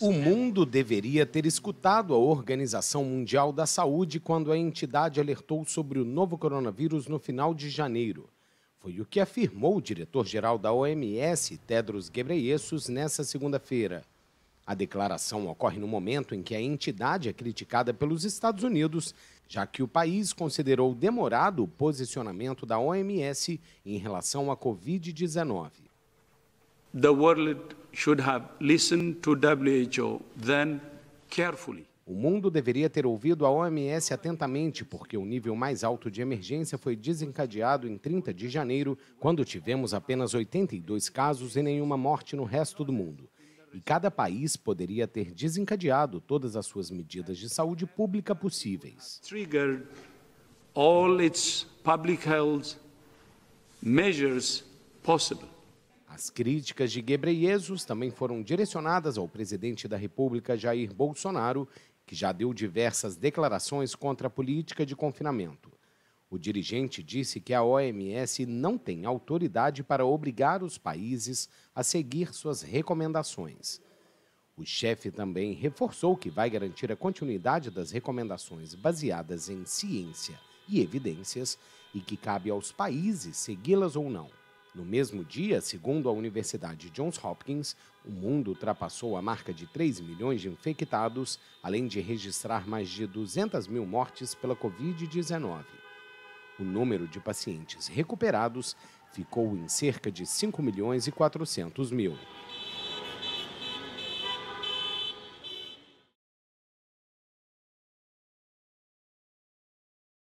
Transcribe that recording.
O mundo deveria ter escutado a Organização Mundial da Saúde quando a entidade alertou sobre o novo coronavírus no final de janeiro. Foi o que afirmou o diretor-geral da OMS, Tedros Ghebreyesus, nessa segunda-feira. A declaração ocorre no momento em que a entidade é criticada pelos Estados Unidos, já que o país considerou demorado o posicionamento da OMS em relação à Covid-19 the world should have listened to WHO then carefully. O mundo deveria ter ouvido a OMS atentamente, porque o nível mais alto de emergência foi desencadeado em 30 de janeiro, quando tivemos apenas 82 casos e nenhuma morte no resto do mundo. E cada país poderia ter desencadeado todas as suas medidas de saúde pública possíveis. Triggered all its public health measures possible. As críticas de Gebreyesus também foram direcionadas ao presidente da República, Jair Bolsonaro, que já deu diversas declarações contra a política de confinamento. O dirigente disse que a OMS não tem autoridade para obrigar os países a seguir suas recomendações. O chefe também reforçou que vai garantir a continuidade das recomendações baseadas em ciência e evidências e que cabe aos países segui-las ou não. No mesmo dia, segundo a Universidade Johns Hopkins, o mundo ultrapassou a marca de 3 milhões de infectados, além de registrar mais de 200 mil mortes pela Covid-19. O número de pacientes recuperados ficou em cerca de 5 milhões e 400 mil.